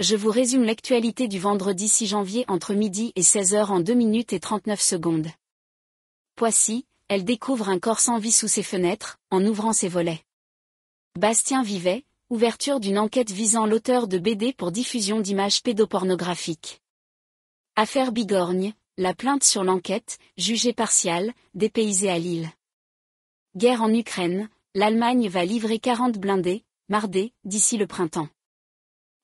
Je vous résume l'actualité du vendredi 6 janvier entre midi et 16h en 2 minutes et 39 secondes. Poissy, elle découvre un corps sans vie sous ses fenêtres, en ouvrant ses volets. Bastien Vivet, ouverture d'une enquête visant l'auteur de BD pour diffusion d'images pédopornographiques. Affaire Bigorgne, la plainte sur l'enquête, jugée partiale, dépaysée à Lille. Guerre en Ukraine, l'Allemagne va livrer 40 blindés, mardés, d'ici le printemps.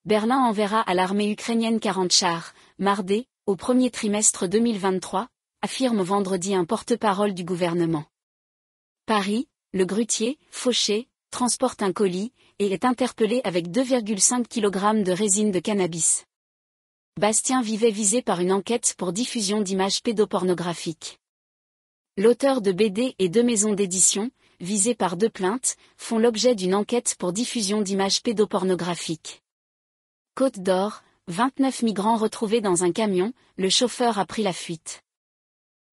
Berlin enverra à l'armée ukrainienne 40 chars, Mardé, au premier trimestre 2023, affirme vendredi un porte-parole du gouvernement. Paris, le grutier, Fauché, transporte un colis, et est interpellé avec 2,5 kg de résine de cannabis. Bastien vivait visé par une enquête pour diffusion d'images pédopornographiques. L'auteur de BD et deux maisons d'édition, visées par deux plaintes, font l'objet d'une enquête pour diffusion d'images pédopornographiques. Côte d'Or, 29 migrants retrouvés dans un camion, le chauffeur a pris la fuite.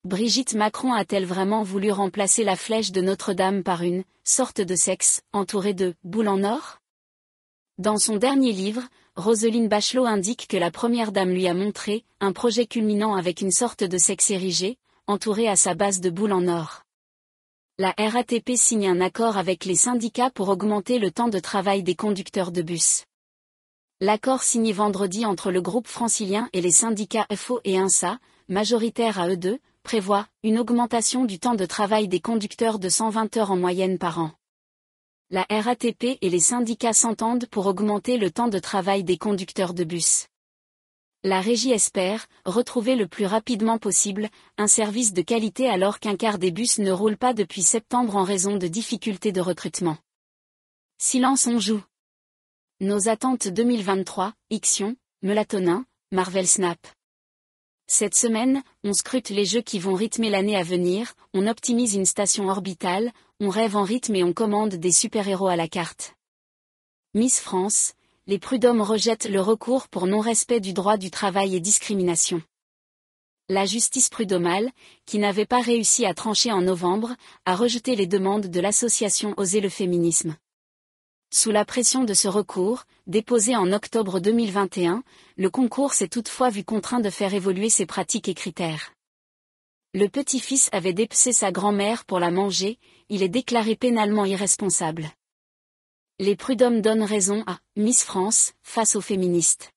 Brigitte Macron a-t-elle vraiment voulu remplacer la flèche de Notre-Dame par une sorte de sexe entourée de boules en or Dans son dernier livre, Roselyne Bachelot indique que la Première Dame lui a montré un projet culminant avec une sorte de sexe érigé, entouré à sa base de boules en or. La RATP signe un accord avec les syndicats pour augmenter le temps de travail des conducteurs de bus. L'accord signé vendredi entre le groupe francilien et les syndicats FO et INSA, majoritaire à eux deux, prévoit une augmentation du temps de travail des conducteurs de 120 heures en moyenne par an. La RATP et les syndicats s'entendent pour augmenter le temps de travail des conducteurs de bus. La régie espère retrouver le plus rapidement possible un service de qualité alors qu'un quart des bus ne roule pas depuis septembre en raison de difficultés de recrutement. Silence on joue. Nos attentes 2023, Ixion, Melatonin, Marvel Snap. Cette semaine, on scrute les jeux qui vont rythmer l'année à venir, on optimise une station orbitale, on rêve en rythme et on commande des super-héros à la carte. Miss France, les prud'hommes rejettent le recours pour non-respect du droit du travail et discrimination. La justice prud'homale, qui n'avait pas réussi à trancher en novembre, a rejeté les demandes de l'association Oser le féminisme. Sous la pression de ce recours, déposé en octobre 2021, le concours s'est toutefois vu contraint de faire évoluer ses pratiques et critères. Le petit-fils avait dépecé sa grand-mère pour la manger, il est déclaré pénalement irresponsable. Les prud'hommes donnent raison à Miss France face aux féministes.